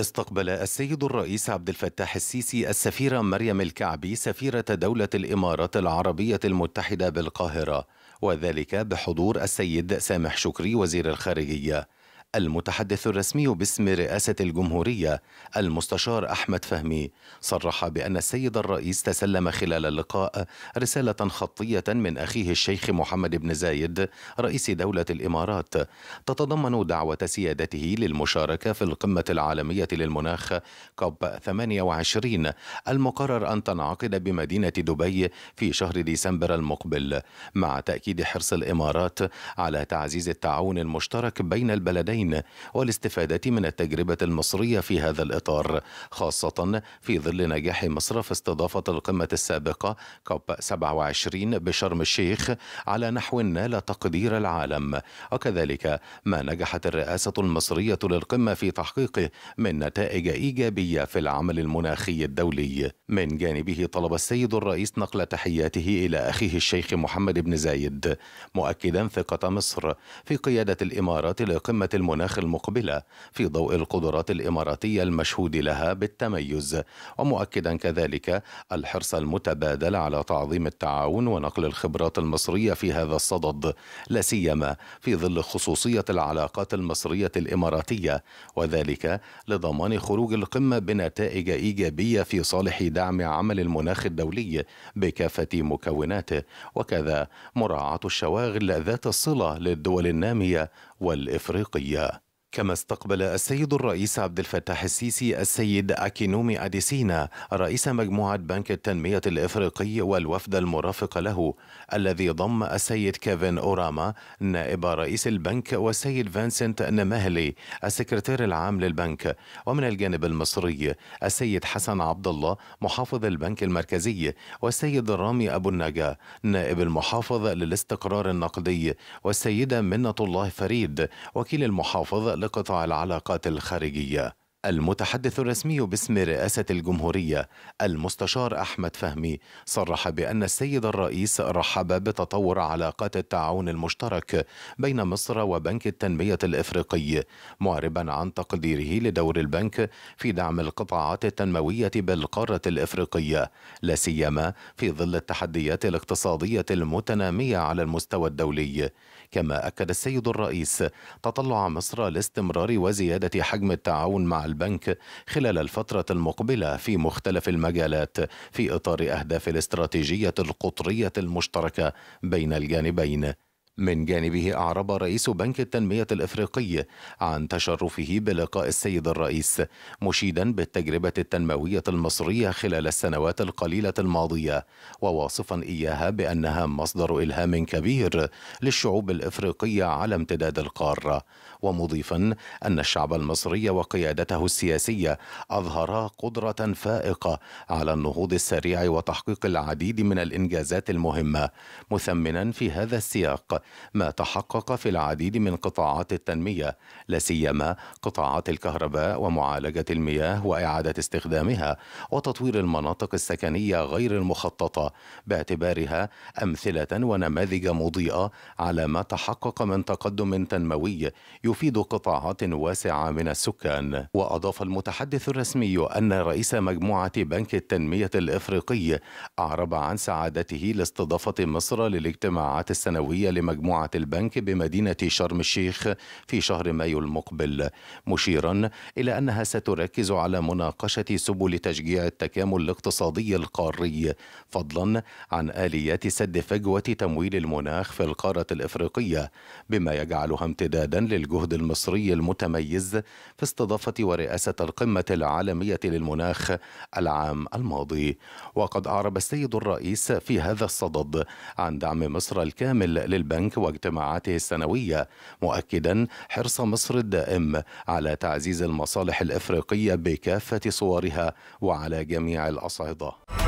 استقبل السيد الرئيس عبد الفتاح السيسي السفيرة مريم الكعبي سفيرة دولة الإمارات العربية المتحدة بالقاهرة وذلك بحضور السيد سامح شكري وزير الخارجية المتحدث الرسمي باسم رئاسة الجمهورية المستشار أحمد فهمي صرح بأن السيد الرئيس تسلم خلال اللقاء رسالة خطية من أخيه الشيخ محمد بن زايد رئيس دولة الإمارات تتضمن دعوة سيادته للمشاركة في القمة العالمية للمناخ كوب 28 المقرر أن تنعقد بمدينة دبي في شهر ديسمبر المقبل مع تأكيد حرص الإمارات على تعزيز التعاون المشترك بين البلدين العالمين والاستفادة من التجربة المصرية في هذا الإطار خاصة في ظل نجاح مصر في استضافة القمة السابقة كوب 27 بشرم الشيخ على نحو نال تقدير العالم وكذلك ما نجحت الرئاسة المصرية للقمة في تحقيقه من نتائج إيجابية في العمل المناخي الدولي من جانبه طلب السيد الرئيس نقل تحياته إلى أخيه الشيخ محمد بن زايد مؤكدا ثقة مصر في قيادة الإمارات لقمة المناخ المناخ المقبلة في ضوء القدرات الإماراتية المشهود لها بالتميز ومؤكدا كذلك الحرص المتبادل على تعظيم التعاون ونقل الخبرات المصرية في هذا الصدد لا سيما في ظل خصوصية العلاقات المصرية الإماراتية وذلك لضمان خروج القمة بنتائج إيجابية في صالح دعم عمل المناخ الدولي بكافة مكوناته وكذا مراعاة الشواغل ذات الصلة للدول النامية والإفريقية the uh, كما استقبل السيد الرئيس عبد الفتاح السيسي السيد أكينومي أديسينا رئيس مجموعة بنك التنمية الإفريقي والوفد المرافق له الذي ضم السيد كيفن أوراما نائب رئيس البنك والسيد فانسنت نمهلي السكرتير العام للبنك ومن الجانب المصري السيد حسن عبد الله محافظ البنك المركزي والسيد رامي أبو النجا نائب المحافظ للاستقرار النقدي والسيدة منة الله فريد وكيل المحافظ لقطاع العلاقات الخارجيه المتحدث الرسمي باسم رئاسة الجمهورية المستشار أحمد فهمي صرح بأن السيد الرئيس رحب بتطور علاقات التعاون المشترك بين مصر وبنك التنمية الإفريقي معربا عن تقديره لدور البنك في دعم القطاعات التنموية بالقارة الإفريقية لا سيما في ظل التحديات الاقتصادية المتنامية على المستوى الدولي كما أكد السيد الرئيس تطلع مصر لاستمرار وزيادة حجم التعاون مع البنك خلال الفترة المقبلة في مختلف المجالات في إطار أهداف الاستراتيجية القطرية المشتركة بين الجانبين من جانبه أعرب رئيس بنك التنمية الإفريقي عن تشرفه بلقاء السيد الرئيس مشيدا بالتجربة التنموية المصرية خلال السنوات القليلة الماضية وواصفا إياها بأنها مصدر إلهام كبير للشعوب الإفريقية على امتداد القارة ومضيفا أن الشعب المصري وقيادته السياسية أظهرا قدرة فائقة على النهوض السريع وتحقيق العديد من الإنجازات المهمة مثمنا في هذا السياق ما تحقق في العديد من قطاعات التنمية سيما قطاعات الكهرباء ومعالجة المياه وإعادة استخدامها وتطوير المناطق السكنية غير المخططة باعتبارها أمثلة ونماذج مضيئة على ما تحقق من تقدم تنموي يفيد قطاعات واسعة من السكان وأضاف المتحدث الرسمي أن رئيس مجموعة بنك التنمية الإفريقي أعرب عن سعادته لاستضافة مصر للاجتماعات السنوية لمجموعة مجموعة البنك بمدينة شرم الشيخ في شهر مايو المقبل مشيرا إلى أنها ستركز على مناقشة سبل تشجيع التكامل الاقتصادي القاري فضلا عن آليات سد فجوة تمويل المناخ في القارة الإفريقية بما يجعلها امتدادا للجهد المصري المتميز في استضافة ورئاسة القمة العالمية للمناخ العام الماضي وقد أعرب السيد الرئيس في هذا الصدد عن دعم مصر الكامل للبنك البنك واجتماعاته السنوية مؤكدا حرص مصر الدائم على تعزيز المصالح الإفريقية بكافة صورها وعلى جميع الأصعدة